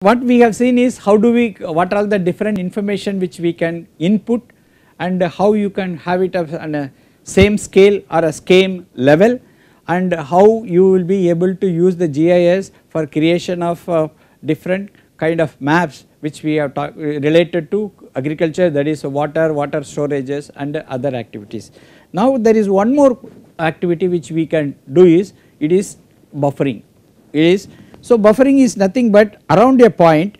What we have seen is how do we, what are the different information which we can input and how you can have it on a same scale or a same level and how you will be able to use the GIS for creation of uh, different kind of maps which we have related to agriculture that is water, water storages and other activities. Now there is one more activity which we can do is it is buffering. It is so buffering is nothing but around a point,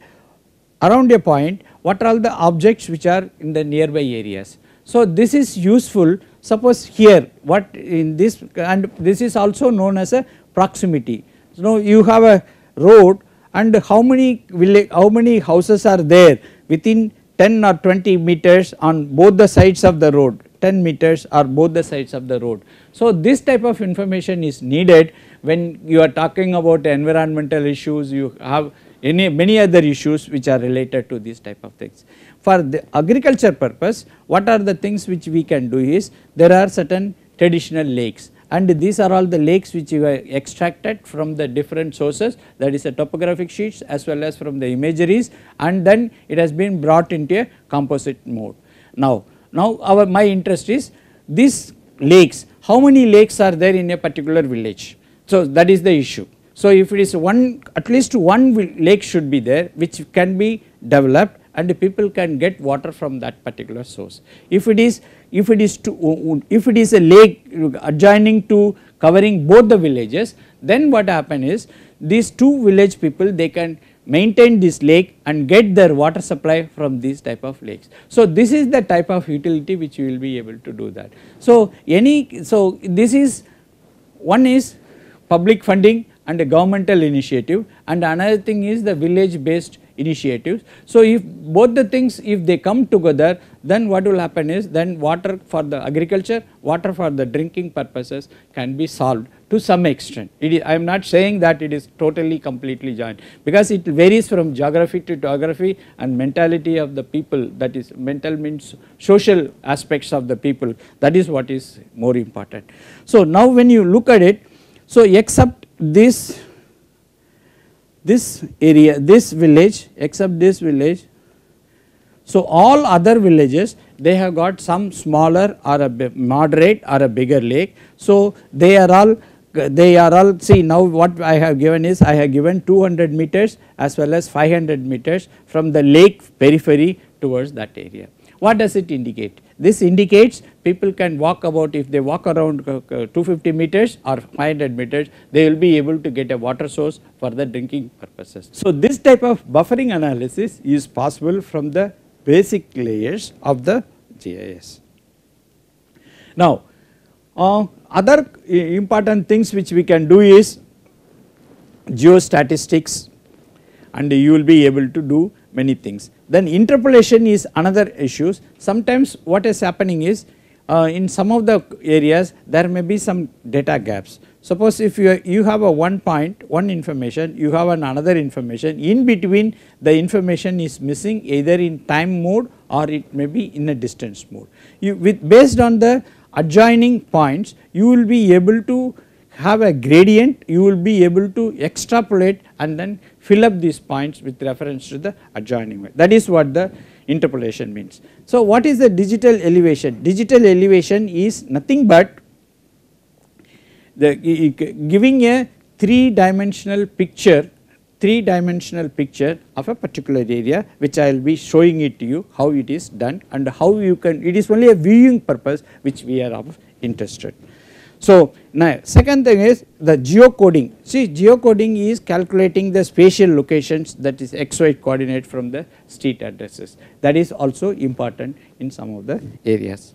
around a point what are all the objects which are in the nearby areas. So this is useful suppose here what in this and this is also known as a proximity. So now you have a road and how many will how many houses are there within 10 or 20 meters on both the sides of the road 10 meters or both the sides of the road. So this type of information is needed when you are talking about environmental issues you have any many other issues which are related to these type of things. For the agriculture purpose what are the things which we can do is there are certain traditional lakes and these are all the lakes which you have extracted from the different sources that is the topographic sheets as well as from the imageries and then it has been brought into a composite mode. Now, now our my interest is these lakes how many lakes are there in a particular village. So that is the issue. So if it is one at least one lake should be there which can be developed and people can get water from that particular source. If it is if it is to uh, uh, if it is a lake adjoining to covering both the villages then what happen is these two village people they can maintain this lake and get their water supply from these type of lakes. So, this is the type of utility which you will be able to do that. So, any so this is one is public funding and a governmental initiative and another thing is the village based initiatives. So, if both the things if they come together then what will happen is then water for the agriculture, water for the drinking purposes can be solved to some extent. I am not saying that it is totally completely joined because it varies from geography to geography and mentality of the people that is mental means social aspects of the people that is what is more important. So, now when you look at it, so except this this area, this village except this village. So, all other villages they have got some smaller or a moderate or a bigger lake. So, they are all they are all see now what I have given is I have given 200 meters as well as 500 meters from the lake periphery towards that area. What does it indicate? This indicates people can walk about if they walk around uh, uh, 250 meters or 500 meters they will be able to get a water source for the drinking purposes. So this type of buffering analysis is possible from the basic layers of the GIS. Now uh, other uh, important things which we can do is geostatistics and you will be able to do many things. Then interpolation is another issue. Sometimes what is happening is uh, in some of the areas there may be some data gaps. Suppose if you, you have a one point, one information, you have an another information, in between the information is missing either in time mode or it may be in a distance mode. You with based on the adjoining points, you will be able to have a gradient, you will be able to extrapolate and then fill up these points with reference to the adjoining way. That is what the interpolation means. So, what is the digital elevation? Digital elevation is nothing but the giving a three dimensional picture three dimensional picture of a particular area which I will be showing it to you how it is done and how you can it is only a viewing purpose which we are of interested. So, now second thing is the geocoding. See geocoding is calculating the spatial locations that is xy coordinate from the street addresses. That is also important in some of the areas.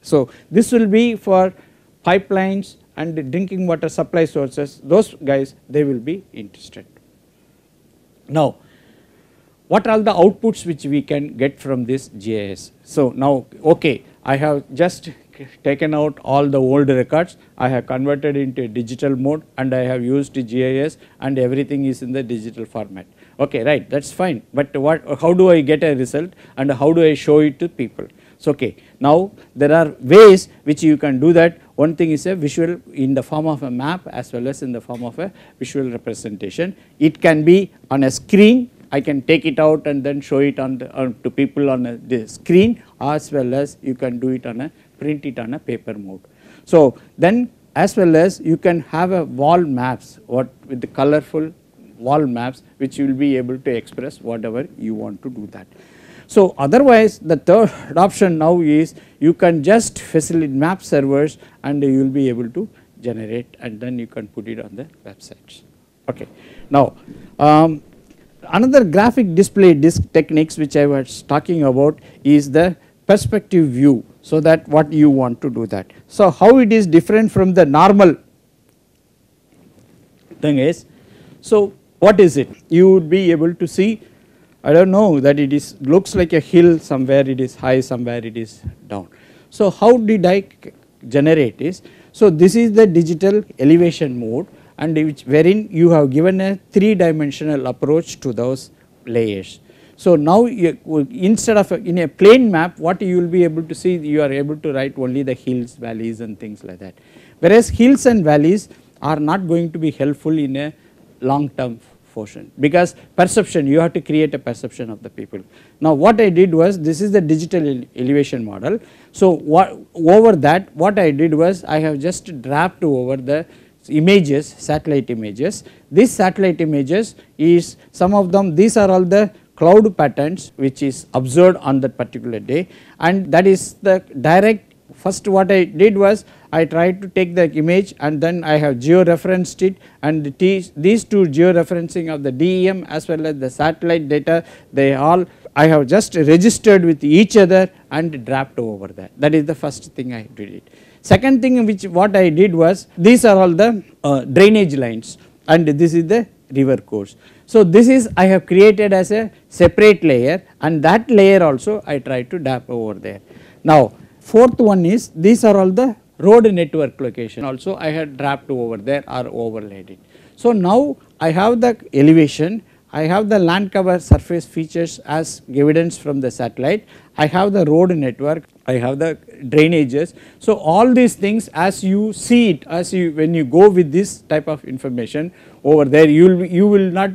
So, this will be for pipelines and drinking water supply sources those guys they will be interested. Now what are the outputs which we can get from this GIS. So, now okay I have just taken out all the old records, I have converted into digital mode and I have used GIS and everything is in the digital format. Okay, right, that is fine, but what, how do I get a result and how do I show it to people? So, okay, now there are ways which you can do that. One thing is a visual in the form of a map as well as in the form of a visual representation. It can be on a screen I can take it out and then show it on the, uh, to people on a, the screen as well as you can do it on a print it on a paper mode. So then as well as you can have a wall maps what with the colorful wall maps which you will be able to express whatever you want to do that. So otherwise the third option now is you can just facilitate map servers and you will be able to generate and then you can put it on the websites. Okay. Now um, another graphic display disk techniques which I was talking about is the perspective view so that what you want to do that. So, how it is different from the normal thing is, so what is it? You would be able to see, I do not know that it is looks like a hill somewhere it is high somewhere it is down. So, how did I generate this? so this is the digital elevation mode and which wherein you have given a three dimensional approach to those layers. So now instead of a, in a plane map what you will be able to see you are able to write only the hills valleys and things like that whereas hills and valleys are not going to be helpful in a long term portion because perception you have to create a perception of the people. Now what I did was this is the digital elevation model. So what, over that what I did was I have just draped over the images satellite images. These satellite images is some of them these are all the cloud patterns which is observed on that particular day and that is the direct first what I did was I tried to take the image and then I have geo-referenced it and these two geo-referencing of the DEM as well as the satellite data they all I have just registered with each other and draped over that that is the first thing I did it. Second thing which what I did was these are all the uh, drainage lines and this is the river course. So this is I have created as a separate layer and that layer also I try to dap over there. Now fourth one is these are all the road network location also I had dropped over there or overlaid it. So now I have the elevation I have the land cover surface features as evidence from the satellite, I have the road network, I have the drainages. So, all these things as you see it as you when you go with this type of information over there you will you will not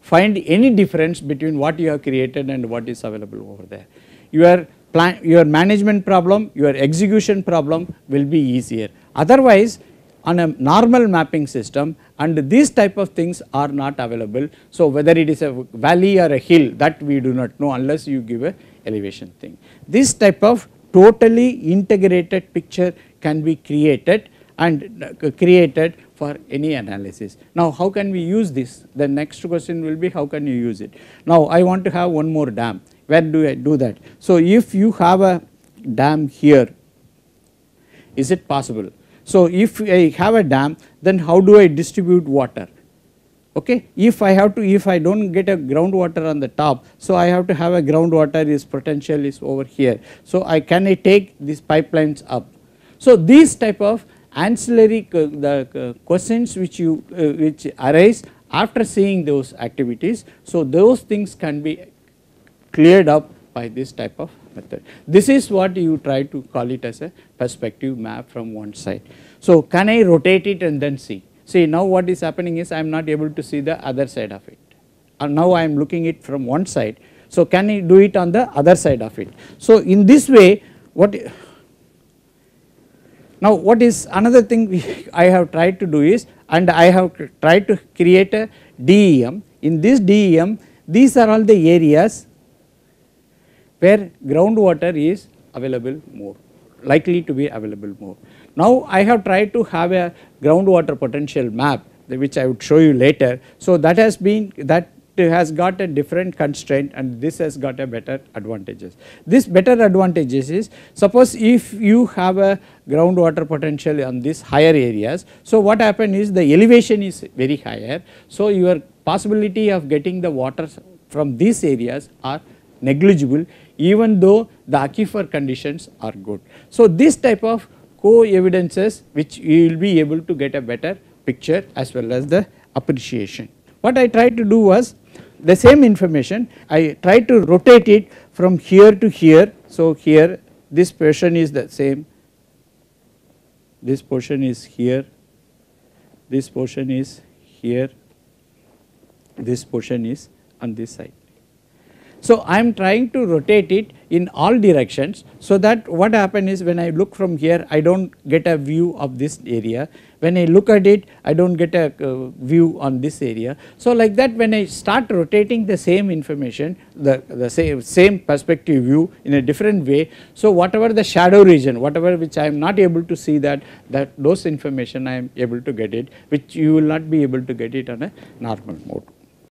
find any difference between what you have created and what is available over there. Your plan your management problem, your execution problem will be easier. Otherwise on a normal mapping system and these type of things are not available. So, whether it is a valley or a hill that we do not know unless you give a elevation thing. This type of totally integrated picture can be created and uh, created for any analysis. Now, how can we use this? The next question will be how can you use it? Now, I want to have one more dam. Where do I do that? So, if you have a dam here, is it possible? So, if I have a dam then how do I distribute water okay if I have to if I do not get a groundwater on the top so I have to have a groundwater is potential is over here. So, I can I take these pipelines up. So, these type of ancillary the uh, questions which you uh, which arise after seeing those activities. So, those things can be cleared up by this type of method. This is what you try to call it as a perspective map from one side. So can I rotate it and then see? See now what is happening is I am not able to see the other side of it. And now I am looking it from one side. So can I do it on the other side of it? So in this way what now what is another thing we, I have tried to do is and I have tried to create a DEM. In this DEM these are all the areas where groundwater is available more, likely to be available more. Now, I have tried to have a groundwater potential map which I would show you later. So, that has been that has got a different constraint and this has got a better advantages. This better advantages is suppose if you have a groundwater potential on these higher areas. So, what happen is the elevation is very higher. So, your possibility of getting the water from these areas are negligible even though the aquifer conditions are good. So, this type of co-evidences which you will be able to get a better picture as well as the appreciation. What I tried to do was the same information I tried to rotate it from here to here. So, here this portion is the same, this portion is here, this portion is here, this portion is on this side. So, I am trying to rotate it in all directions so that what happen is when I look from here I do not get a view of this area, when I look at it I do not get a uh, view on this area. So, like that when I start rotating the same information the, the same, same perspective view in a different way. So, whatever the shadow region whatever which I am not able to see that that those information I am able to get it which you will not be able to get it on a normal mode.